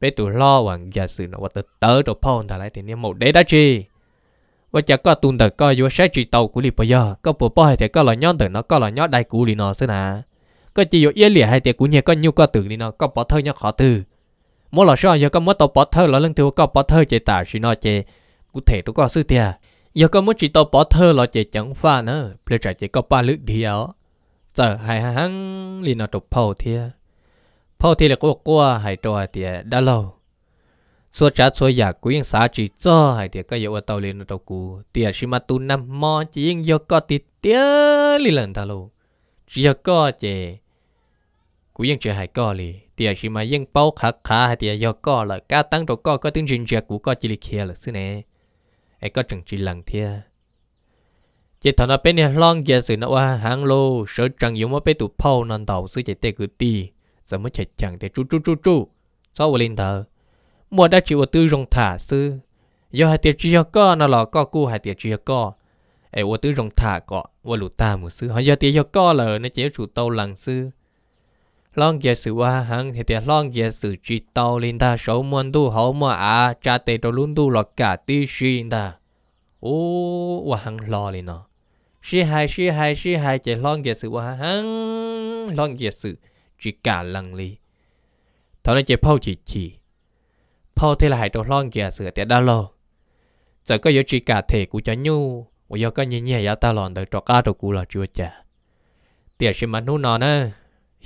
bé tụ lo hoàng giả sử nó và tớ tớ đồ phao thả lại tiền một đế đã chi và chắc có tuần đợt coi vô sẽ chỉ tàu của lì bây giờ có bộ bao hai tiền có là nhón đợt nó có là nhón đại cũ lì nó xưa nà có chỉ có yên lìa hay tiệt cũng nhẹ có nhu có tưởng đi nó có bỏ thơ nhá khó từ mỗi lần sau giờ có mất tàu bỏ thơ là lần thứ có bỏ thơ chạy tả chỉ nó chạy cụ thể tôi có sự tiệt giờ có mất chỉ tàu bỏ thơ là chạy chẳng pha nữa bây giờ chỉ có ba lưỡi điều giờ hai hàng liền nó chụp phao thiệt phao thiệt là có qua hai trò thì đã lâu số trả số giả của yên xã chỉ cho hai thì cái yếu tàu liền tàu cũ tiền chỉ mà tu năm mò chỉ yên yêu có tiền tiền li lần ta lô chỉ do có chạy กูยังจะหายก็เลยเตียชิมายังเป้าขาขาหาเตียยอก็เลยกาตั้งตัวก็ก็ตึงจินจียกูก็จิลิเคียลสซึเนี่ยไอ้ก็จังจิหลังเทียเจตนาเป็นเนี่ยลองเยสือนะว่าหางโล เสือจังยงว่าไปตุเผานอนเต่าซื้อเจเตกุตี สมมติเจจังเตจู่จู่จู่จู่เศว้าวลินเตอมัวได้จิวตื้อรงถาซื้อยอหายเตียจียอก็นั่นหลอก็กู้หายเตียจียก็ไอ้วัวตื้อรงถาก็วัวหลุดตาหมูซื้อหายเตียยอก็เลยในเจ้าชูเตาหลังซื้อ long giờ sự wa hằng thì tiền long giờ sự chỉ tàu linh ta số muôn tu hậu mà à cha tê đồ luôn tu lọt cả tí xin ta ô wa hằng lo linh nó si hai si hai si hai chỉ long giờ sự wa hằng long giờ sự chỉ cả lăng li thằng này chỉ phao chỉ chỉ phao thế là hai đồ long giờ sự tiền đã lo giờ có yếu chỉ cả thể của cho nhu 我要跟你念一大浪的，找嘎着古了，只有讲，电视蛮弄哪呢？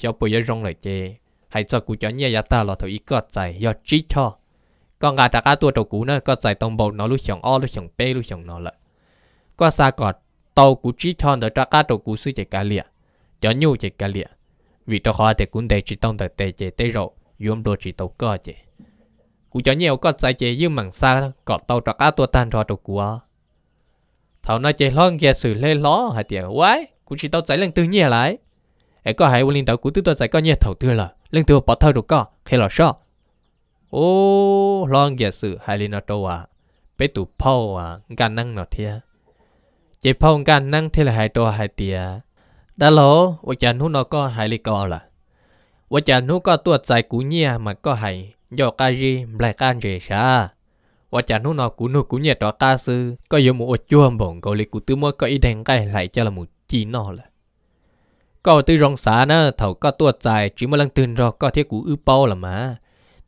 hiểu bây giờ rong lại chê hãy cho cụ cho nhẹ ya ta là thôi ít có chạy ya chỉ cho con gà đã cá tua đầu cú nó có chạy tông bầu nó lúc chẳng o lúc chẳng bê lúc chẳng nó lại có xa còn tàu cú chỉ cho nó đã cá đầu cú suy chạy cá lịa cho nhu chạy cá lịa vì tôi khó để cũng để chỉ tông để tê chê tê rồi, yếm đồ chỉ tàu cơ chế. cụ cho nhiều có chạy chế nhưng mảng xa có tàu đã cá tua tan cho đầu cú à thảo nói chế lo nghe sự lê ló hay tiệt quái cụ chỉ tàu chạy lên tự nhiên lại ấy có hai linh đạo của tụi tôi sẽ có nhẹ thầu tư là linh tiêu bỏ thâu được có khi là sao ô loan giả sử hai linh đạo đâu à bé tụ phao à gan năng nó thia chỉ phao gan năng thế là hai đồ hai tia đã lỗ vợ chồng hú nó có hai linh co là vợ chồng hú có tuột giải cú nhia mà có hai do cái gì lại cái gì sao và chả nó nó cú nó cú sư có dùng một chuông bổng cầu lịch cú tư mua có ý đen cái lại cho là một chi nó là có tư rong xá nè thầu có tua dài chỉ một lần từng rồi có thiết cũ ư bao là mà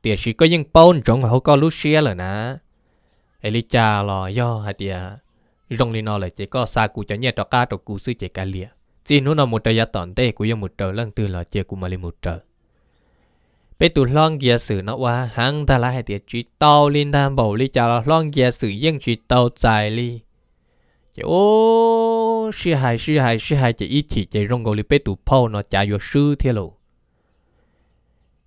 tiền chỉ có những bao rong hậu có lúc xe là nè Elicha lo yo hạt tiền rong lên nó là chỉ có xa cụ cho nhẹ cho cá cho cụ sư chỉ cá lìa chỉ nó nó một trời giá tòn tê cú yo một trời lần từ là chỉ cụ mà lên một trời Bây tụ lon kia sử nó qua hàng ta lại hạt tiền chỉ tàu lên tham bầu Elicha lo lon kia sử riêng chỉ tàu dài li chỉ ô ô sư hài sư hài sư hài chỉ ít chỉ chỉ rong gò li bê tụ nó chả vô sư thế lô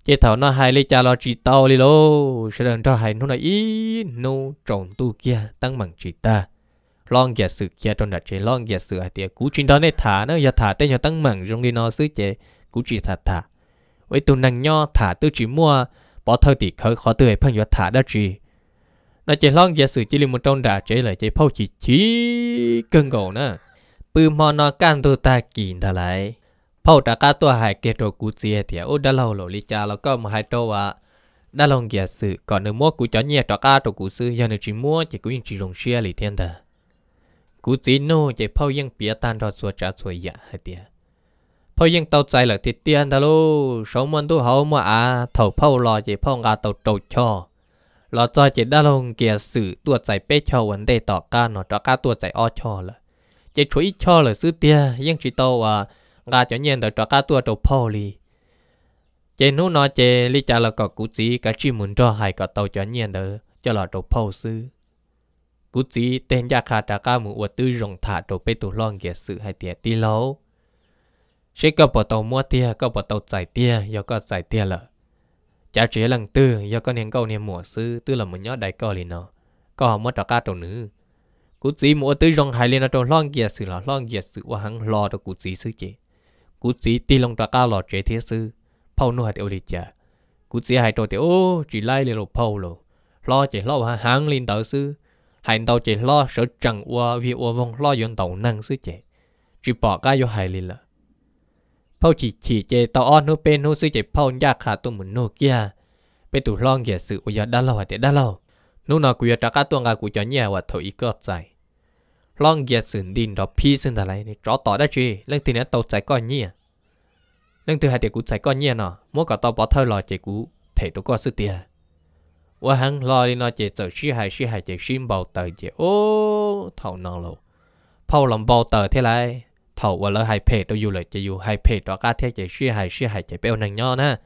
chỉ thảo nó hài lê chả lo chỉ tao li lô sư đừng cho hai nó là ít nô trọng tu kia tăng bằng chỉ ta long giả sự kia trong đặt chế long giả sự hài tiệt cú chuyện đó này thả nó giờ thả tên nhà tăng bằng rong đi nó sứ chế cú chỉ thả thả với tu năng nho thả tư chỉ mua bỏ thời tỷ khởi khó tươi phân giọt thả đã chỉ, nó chỉ long giả sự chỉ là một trong đà chế lại chế phao chỉ chỉ cân gầu nữa ปืมอนอกันตัวตากินทลายพอตากาตัวหายเกตกูเสียเถียวดาเราหลลิจาแล้วก็มาให้ตัวว่าดาลองเกียสือก่อนนึ่งมัวกูจะเนี่ยตากาตัวกูซื้อยันนึงจีมัวจะกูยังจีลงเชียลรเทียนเถอะกูจีโน่จะพ่อยังเปียตันรอดสวจ้าสวยยะให้เตียพ่อยังเตาใจหลักติดเตียนทะลุสมันตัวเขามาอาเถ่าพ่อรอจะพ่องาเตาโตช่อรอจอยจ็ดาลงเกียสื่อตัวใจเป๊ะชอวันได้ต่อการนอตากาตัวใจอ้อช่อละจะช่วยช่อเลยซื้อเตี้ยยังชิโตว่ากาจะเงียนแต่จะกาตัวจะพอลีเจนู้นอเจลิจาลก็กุศีกาบชิมุนจอไห้ก็โตจะเงียนเดอจะหอดจะพอซื้อกุศีเต็นยาคาจะกาหมืออวดตื้อรงถาจะไปตุล่องเกียสื่อให้เตี้ยตีโลเช่ก็ปวดตัวมั่วเตี้ยก็ปวดตัวใสเตี้ยยก็ใสเตี้ยเลยจะเฉลังตื้อยก็เนียงเก่าเนียงหมวซื้อตื้อหลังมันยอดได้ก็เลยเนาะก็มั่วจะกาตัวหนึ่งกูสีมัวตื้อรองหายเลยนะตรงล่องเกียร์สื่อหล่อล่องเกียร์สื่อว่าหังรอตัวกูสีซื้อเจกูสีตีลงตะก้าหล่อเจเทซื้อเผาหนวดเอวดิจ้ะกูสีหายตัวเตโอ้จีไล่เลยหลบเผาโลล่อเจล่อว่าหังลินเต๋อซื้อหายเต๋อเจล่อเสือจังว่าวิววงล่อยนเต๋อนั่งซื้อเจจีปอก้ายหายเลยละเผาจีฉีเจเต๋ออ้อนโนเป็นโนซื้อเจเผายากขาดตัวเหมือนโนเกียไปตุล่องเกียร์สื่อวายด้านเราหแต่ด้านเรา lúc nào cũng trả cả tuần cả của cho nhà và thổi cơ chạy long giật sừng đinh đó pi sừng thà này rõ tỏ đã chứ lần thứ này tàu trái con nhia lần thứ hai thì cũng trái con nhia nọ mỗi cả tàu bỏ thơi lò chạy cú thể đủ có sự tiền và hắn lo đi nó chạy chạy xí hài xí hài chạy xin bầu tờ chạy ô thầu nọ lộ phao lòng bầu tờ thế này thầu và lỡ hai phe tôi dù lại chạy dù hai phe đó cả thế chạy xí hài xí hài chạy béo nàng nho na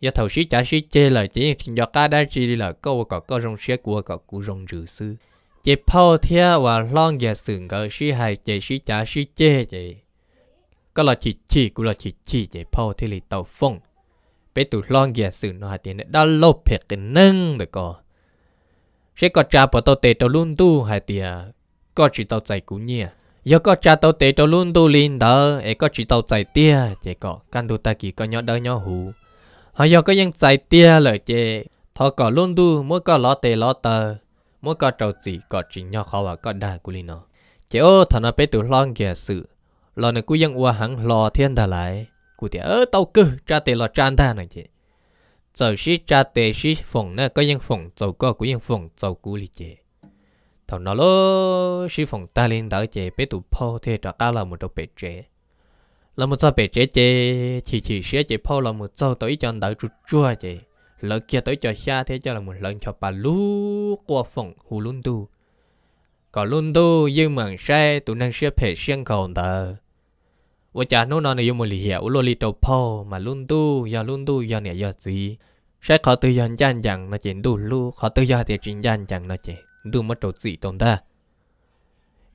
giờ thầu sĩ trả sĩ chê lời chỉ do cá đã chỉ là câu có câu rong xe của có cú rong rử sư chế phao thia và long giờ sừng gỡ sĩ hài chế sĩ trả sĩ chê chế có là chỉ chỉ cũng là chỉ chỉ chế phao thì lì tàu phong bé tụ long giờ sừng nó hay tiền đã lốp phẹt cái nâng được co sẽ có cha bỏ tàu tê tàu luôn tu hà tiền có chỉ tàu chạy cũng nhia giờ có cha tàu tê tàu luôn tu linh đó ấy có chỉ tàu chạy tia chế có căn đồ ta kì có nhỏ đỡ nhỏ hú họ giờ có những giải tia lời chê thọ có luôn đu mỗi có lọ tê lọ tờ mỗi có trầu chỉ có chỉ nhỏ khó và có đại của nó chế ô thọ nó bé tụ lo kìa sự lọ này cứ dân ua hẳn lò thiên đà lại cụ thì ớ tao cứ cha tê lọ tràn ta này chế giờ xí cha tê xí phòng nè có dân phòng dầu có của dân phòng dầu cũ lì chế thọ nó lo xí phòng ta lên đỡ chế bé tụ phô thế trả cá là một đầu bé chế là một sao bể chế chế chỉ chỉ sẽ chế phô là một sao tới chọn đỡ chút chua chế lỡ kia tới cho xa thế cho là một lần cho bà lú qua phòng hù lún tu còn lún tu nhưng mà xe tụi năng sẽ phải xem cầu tờ và cha nó nói là dùng một lý hiệu lô li tàu phô mà lún tu giờ lún tu giờ này giờ gì sẽ khó tự dần dần chẳng nó chỉ đủ lú khó tự do thì chỉ dần chẳng nó chỉ đủ một chỗ gì tồn ta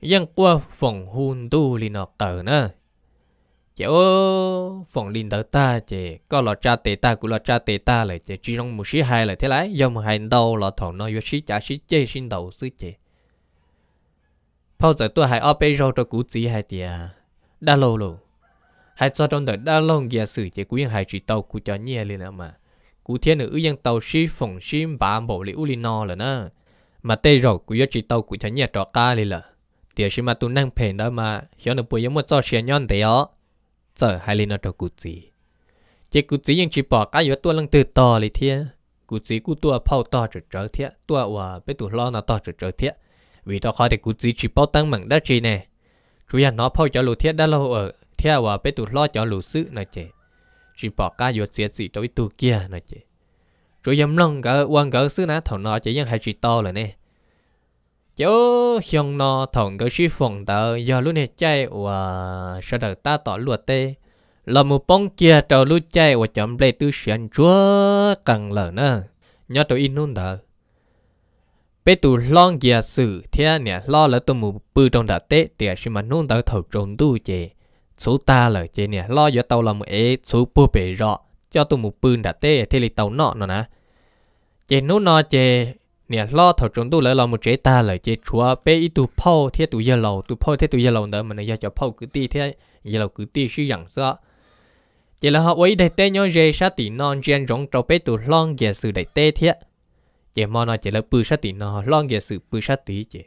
qua phòng hùn tu ยังกว่าฝั่งหุ่นดูลีนอกเตอร์นะ chị ô phòng linh đỡ ta chị có lọ cha tê ta cũng lọ cha tê ta lại chị chỉ trong một sĩ hai lại thế lái do một hai đầu lọ thọ nó vô sĩ trả sĩ chê xin đầu sư chị. bao giờ tôi hãy ôp rau cho cú chỉ hai tia đã lâu rồi hai cho trong đời đã lâu gia sử chị cũng những hai chỉ tàu của cho nhẹ lên liền mà cú thiên nữ dân tàu sĩ phòng sĩ bà bộ lý u li no là nè mà tê rồi của chỉ tàu của cho nhẹ trọ ca liền là tia sĩ mà tôi năng phèn đó mà hiểu được bùi giống một trò chuyện nhon thế ó sợ hai lên ở trâu cụ gì chỉ cụ gì nhưng chỉ bỏ cái yếu tua lăng từ to lì thiệt cụ gì cụ tua phao to trở trở thiệt tua hòa bé tụ lo nó to trở trở thiệt vì đó khỏi thì cụ gì chỉ bao tăng mảng đã chi nè chủ nhà nó phao cho lù thiệt đã lâu ở thiệt hòa bé tụ lo cho lù sự nói chị chỉ bỏ cái yếu xiết gì đối tụ kia nói chị chủ nhà mông cả quăng cả sự ná thằng nó chỉ nhưng hai chỉ to rồi nè chỗ xong nọ thằng cái suy phòng tờ do lúc này chạy và sau đó ta tỏ luật tê là một bóng kia trâu lúc chạy và chậm lệ từ sân chúa càng lở nữa nhớ tôi in luôn tờ bé tụ long kia sự thế nè lo là tôi một bự trong đã tê thì xin mà nôn tờ thầu trốn tu chè số ta là chè nè lo cho tàu làm ế số bố bể rõ cho tôi một bự đã tê thì lấy tàu nọ nữa nè chè nô nọ chè nè lo thầu chúng tôi lại lo một chế ta lại chế chúa bé ít tu phao thế tu giờ lầu tu phao thế tu giờ lầu nữa mà nó giờ cho phao cứ ti thế giờ lầu cứ ti suy rằng sao chỉ là họ ấy đại tê nhau rê sát tỷ non riêng rong trâu bé tu long giờ sự đại tê thế chỉ mà nó chỉ là bự sát tỷ non, long giờ sự bự sát tỷ chỉ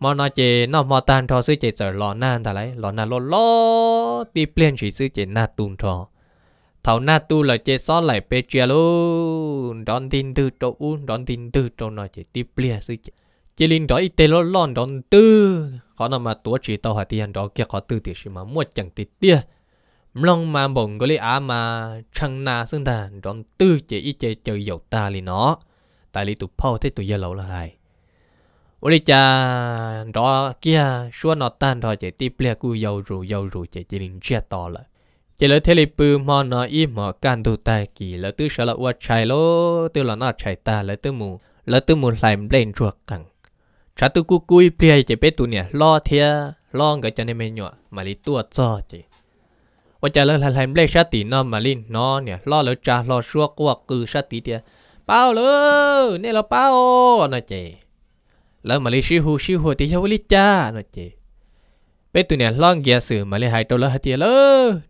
mà nó chỉ nó mà tan thọ sự chỉ sợ lo nan ta lấy lo nan lo lo ti plên chỉ sự chỉ na tùng thọ thảo na tu là chế xó lại bê chia lô đón tin từ trâu u đón tin từ trâu nó chế tiếp plea sư chế chế linh đó ít tê lô lon đón tư khó nào mà tuổi chỉ tao hạt tiền đó kia khó tư thì chỉ mà mua chẳng tít tia mong mà bổng có lý á mà chẳng na xưng ta đón tư chế ít chế chơi dầu ta li nó tại li tụ phao thế tụ giờ lâu là hài ôi cha đó kia xua nó tan thôi chế tiếp plea cu dầu rủ dầu rủ chế chỉ linh chia to lại จเลเทลิปูมอนอีหมอกันดูตากี่แล้วตื้อฉลวัดชายโลตื้อหลอนอัดชายตาแล้วตื้อมูแล้วตื้อมูไหลเล่นชั่วกังชาตุกุกุยเปลี่ยจะเป็ตัวเนี่ยล่อเทีย ล่องกับจะในเมนหยวมาลิตัวจ่อจีว่าจะเลือดไหลเบนชาตินอมาลินนอเนี่ยล่อแล้วจ่าล่อชั่วกว่ากือชาติเตีย เป้าเลยนี่ยเราเป้าหน่อยจีแล้วมาลีชิฮูชิฮูตีเทวิลิจ้าหน่อยจี bây tụi nè lo nghe sự mà lấy hai trâu lỡ hai tiệt lỡ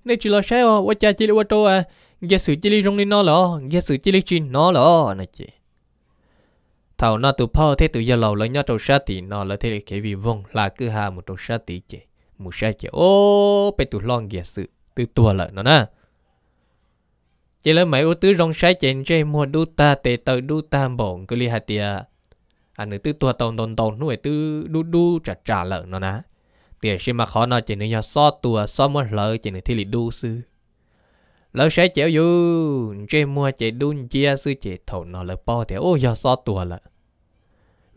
nên chỉ lo ô, quá cha chỉ lo quá trâu à nghe sự chỉ li rong đi nó lỡ nghe sự chỉ li chín nó lỡ nè chị thảo nó tụi phao thế tụi giờ lầu lấy nhau trâu sát thì nó lỡ thế cái vì vong là cứ hà một trâu sát thì chị một sai chị ô bây tụi lo nghe sự từ tua lợn nó nè chỉ là mấy ô tứ rong sai chị chơi mua đu ta tệ tờ đu ta bổn cứ li hai tiệt, anh nữ tứ tua tồn tồn tồn nuôi tứ đu đu trả trả lợn nó nè ตียชิมาขอนอจีนึยาซอตัวซอมวันเลยจีนึที่หลิดูซื้อเราใช้เจ้าอยู่เจมัวเจดุนเจ้าซื้อเจ้าถอนอเลยปอเดอ๋ยวโอ้ยอดซอตัวละ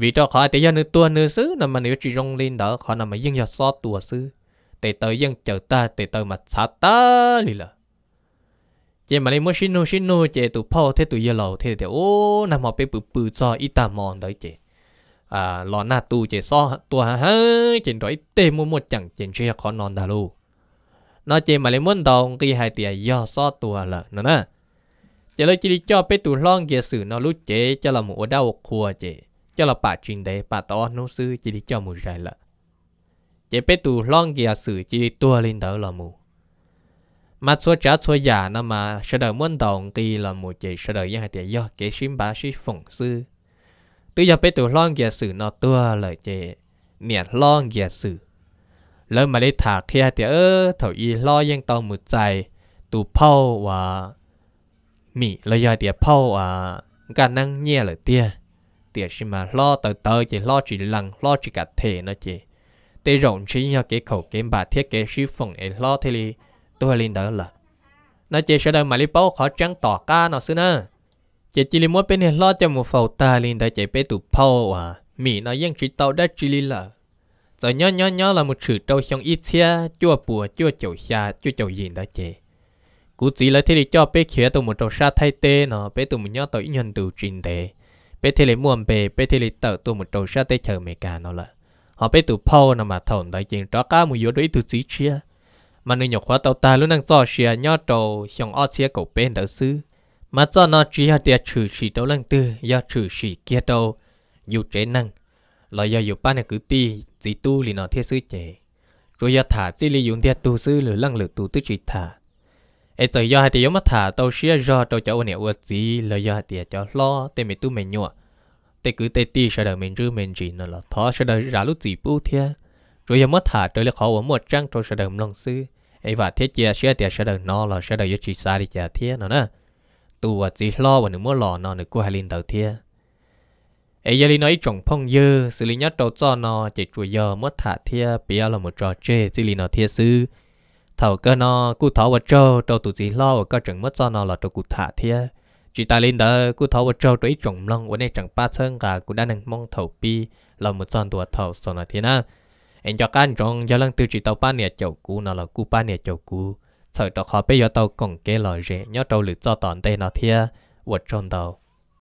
วิจารขอเดี่ยวนึกตัวนึกซื้อนั่นมันอยู่จี่รงเรีนเด้อขอนั่นมันยังยอดซอตัวซื้อแต่เตยยังเจอตาแต่เตยมาซาตาลีละเจมันไม่ชินโนชินโนเจตุพ่อเทตุยาวเท่าเดี๋โอ้นั่นมานเปปืนปืนซออิตามอนเด้เจ à lo na tu chế so tua ha chế đối tê mua một chẳng chế chia khó non đà lu nó chỉ mà lấy muốn đồng khi hai tiền do so tua lợ nó nè Chế lấy chỉ đi cho bé tu lon kia sử nó lúc chế cho là một đau khua chế cho là bà chuyện đấy bà to nó sư chỉ đi cho một dài lợ Chế bé tu lon kia sử chỉ đi tua lên đỡ là mù mà số trả số giả nó mà sẽ đợi muốn đồng khi là một chế sẽ đợi những hai tiền do kế sim bà sĩ phụng sư ตัวอย่าไปตัวล่องเกียสื่อนอตัวเลยเจเนี่ยล่องเกียสื่อแล้วมาได้ถากเทียเตียเออเถาอีล่อยังตองมือใจตัวเผาว่ามีเลยยาเตียเผาอ่าการนั่งเงี้ยเลยเตียเตียชิมาล่อเตอเตอเจล่อจีหลังล่อจีกัดเทนะเจเตยงชิ้ยาเกเขาเกมบาเทียเกชิฟงเอล่อเทลีตัวลินเดอร์ละนาเจเสดมาลิเป้าขอจังต่อการนอซึเนอ chỉ chỉ muốn bên hệ lo cho một phẩu ta liền đã chạy bé tụ phao à mỹ nó vẫn chỉ tàu đã chỉ là giờ nhớ nhớ nhớ là một sự tàu xong ít xe chua bùa chua chầu xa chua chầu gì đã chạy cú chỉ là thế để cho bé khía tụ một tàu xa thay tê nó bé tụ một nhớ tàu ít nhân từ trình thế bé thế để muôn bề bé thế để tạo tụ một tàu xa tê chờ mẹ cả nó là họ bé tụ phao nó mà thầu đại chuyện đó cả một yếu đối tụ chỉ chia mà nơi nhọc quá tàu ta luôn đang dò xe nhớ tàu xong ót xe cầu bên đỡ xứ mà cho nó chỉ là địa trừ sĩ đâu lần tư do trừ sĩ kia đâu dù chế năng là do dù ba này cứ ti chỉ tu thì nó thiết sư chế rồi do thả chỉ lý dùng địa tu sư lửa lăng lửa tu tư chỉ thả ấy từ do hai tiếng mà thả tàu xia do tàu cháu này uất gì là do hai tiếng cho lo tên mình tu mình nhọ tên cứ tên ti sẽ đời mình rư mình chỉ nó là thó sẽ đời ra lúc gì bu thia rồi giờ mất thả tới là khó uống một trăng trong sẽ đời lòng sư ấy và thiết chia xia tiền sẽ đời nó là sợ đời chỉ xa đi chả thiết nó nè ตัวจีล้อวันหนึ่งเมื่อหล่อนอนหนึ่งกูฮาลินเต่าเทียเอ้ยลีน้อยจงพงเยอสิลิยัดโตจอนอเจจุยอเมื่อถาเทียเปียเราหมดจอเจสิลินอเทียซื้อเถาก็นอกูเถาวัดเจ้าตัวตุจีล้อก็จังเมื่อจอนอหลอดตัวกูถาเทียจีตาลินเดอกูเถาวัดเจ้าตัวอีจงลงวันนี้จังป้าเชิงกากูได้หนึ่งมองเถาปีเราหมดจอนตัวเถาสนอเทียนะเอ็นจากการจงยาลังตือจีเตาป้าเนี่ยเจ้ากูนอหลอกูป้าเนี่ยเจ้ากู sợ cho khó bây giờ tàu cùng kể lời rẻ nhớ trâu lựa cho toàn tê nó thia vật trong đầu